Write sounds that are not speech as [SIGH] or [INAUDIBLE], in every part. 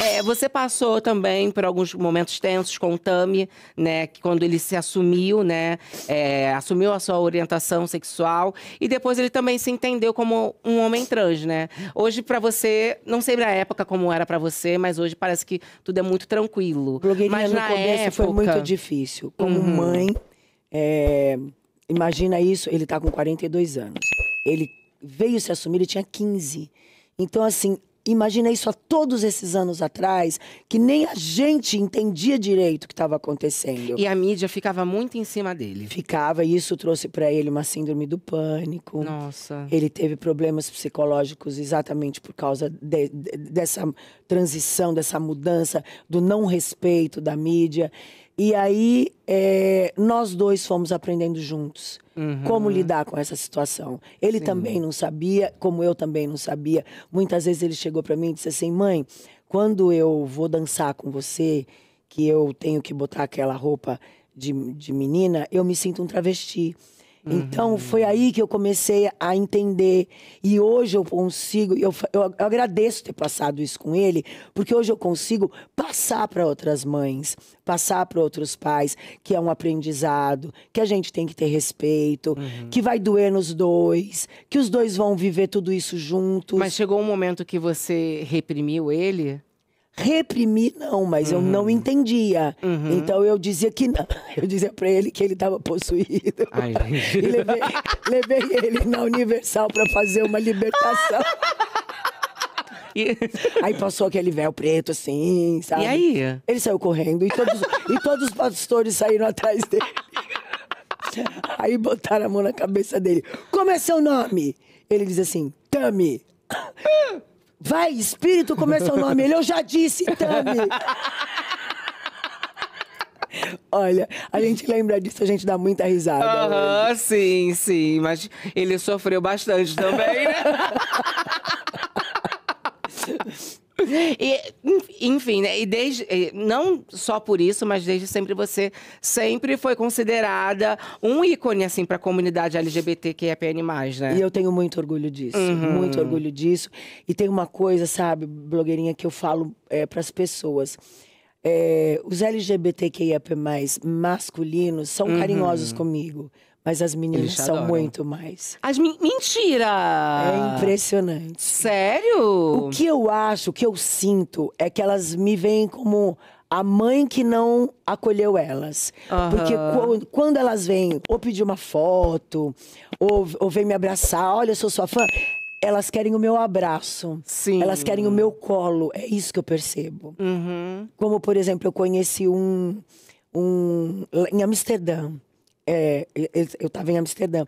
É, você passou também por alguns momentos tensos com o Tami, né? Que quando ele se assumiu, né? É, assumiu a sua orientação sexual e depois ele também se entendeu como um homem trans, né? Hoje para você, não sei na época como era para você, mas hoje parece que tudo é muito tranquilo. Blogueirinha mas no começo época... foi muito difícil. Como uhum. mãe, é... imagina isso, ele tá com 42 anos. Ele veio se assumir, ele tinha 15. Então, assim, imagina isso há todos esses anos atrás, que nem a gente entendia direito o que estava acontecendo. E a mídia ficava muito em cima dele. Ficava, e isso trouxe para ele uma síndrome do pânico. Nossa. Ele teve problemas psicológicos exatamente por causa de, de, dessa transição, dessa mudança, do não respeito da mídia. E aí é, nós dois fomos aprendendo juntos uhum. como lidar com essa situação. Ele Sim. também não sabia, como eu também não sabia. Muitas vezes ele chegou para mim e disse assim: mãe, quando eu vou dançar com você, que eu tenho que botar aquela roupa de, de menina, eu me sinto um travesti. Então, uhum. Então foi aí que eu comecei a entender e hoje eu consigo, eu, eu, eu agradeço ter passado isso com ele, porque hoje eu consigo passar para outras mães, passar para outros pais que é um aprendizado, que a gente tem que ter respeito, uhum. que vai doer nos dois, que os dois vão viver tudo isso juntos. Mas chegou um momento que você reprimiu ele? reprimir não, mas uhum. eu não uhum. entendia. Uhum. Então eu dizia que não. [LAUGHS] Eu dizia para ele que ele estava possuído. Ai, [LAUGHS] e levei, levei ele na Universal para fazer uma libertação. [LAUGHS] Aí passou aquele véu preto, assim, sabe? E aí? Ele saiu correndo e todos, e todos os pastores saíram atrás dele. Aí botaram a mão na cabeça dele. Como é seu nome? Ele diz assim, Tami. Vai, espírito, como é seu nome? Ele, eu já disse, Tami. Olha, a gente lembra disso, a gente dá muita risada. Aham, uh-huh, sim, sim. Mas ele sofreu bastante também, né? [LAUGHS] E, enfim, né? E desde, não só por isso, mas desde sempre você sempre foi considerada um ícone, assim, para a comunidade LGBTQIAPN+, né? E eu tenho muito orgulho disso, uhum. muito orgulho disso. E tem uma coisa, sabe, blogueirinha, que eu falo é, para as pessoas. É, os LGBTQIAP+, masculinos, são uhum. carinhosos comigo mas as meninas são adoram. muito mais. As mentira! É impressionante. Sério? O que eu acho, o que eu sinto é que elas me veem como a mãe que não acolheu elas. Uhum. Porque quando elas vêm ou pedir uma foto, ou, ou vêm me abraçar, olha, eu sou sua fã, elas querem o meu abraço. Sim. Elas querem o meu colo. É isso que eu percebo. Uhum. Como, por exemplo, eu conheci um, um em Amsterdã. É, eu estava em Amsterdã.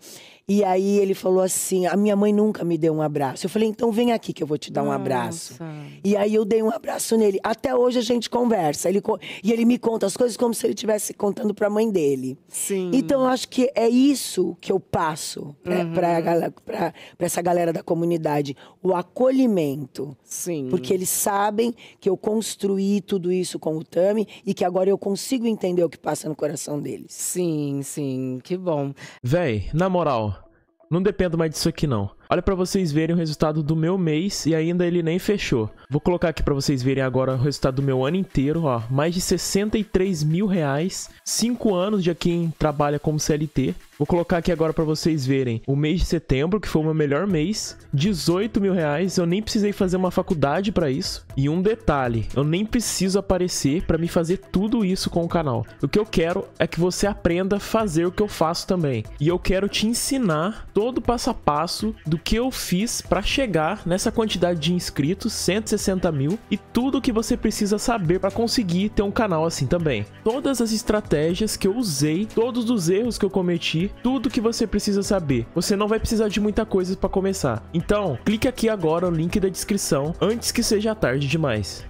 E aí ele falou assim: a minha mãe nunca me deu um abraço. Eu falei, então vem aqui que eu vou te dar Nossa. um abraço. E aí eu dei um abraço nele. Até hoje a gente conversa. Ele, e ele me conta as coisas como se ele estivesse contando para a mãe dele. Sim. Então eu acho que é isso que eu passo para uhum. essa galera da comunidade: o acolhimento. Sim. Porque eles sabem que eu construí tudo isso com o Tami e que agora eu consigo entender o que passa no coração deles. Sim, sim sim, que bom. Véi, na moral, não dependo mais disso aqui não. Olha para vocês verem o resultado do meu mês e ainda ele nem fechou. Vou colocar aqui para vocês verem agora o resultado do meu ano inteiro, ó. Mais de 63 mil reais, 5 anos de quem trabalha como CLT. Vou colocar aqui agora para vocês verem. O mês de setembro, que foi o meu melhor mês, 18 mil reais. Eu nem precisei fazer uma faculdade para isso. E um detalhe, eu nem preciso aparecer para me fazer tudo isso com o canal. O que eu quero é que você aprenda a fazer o que eu faço também. E eu quero te ensinar todo o passo a passo do que eu fiz para chegar nessa quantidade de inscritos, 160 mil, e tudo o que você precisa saber para conseguir ter um canal assim também. Todas as estratégias que eu usei, todos os erros que eu cometi tudo que você precisa saber. Você não vai precisar de muita coisa para começar. Então, clique aqui agora no link da descrição antes que seja tarde demais.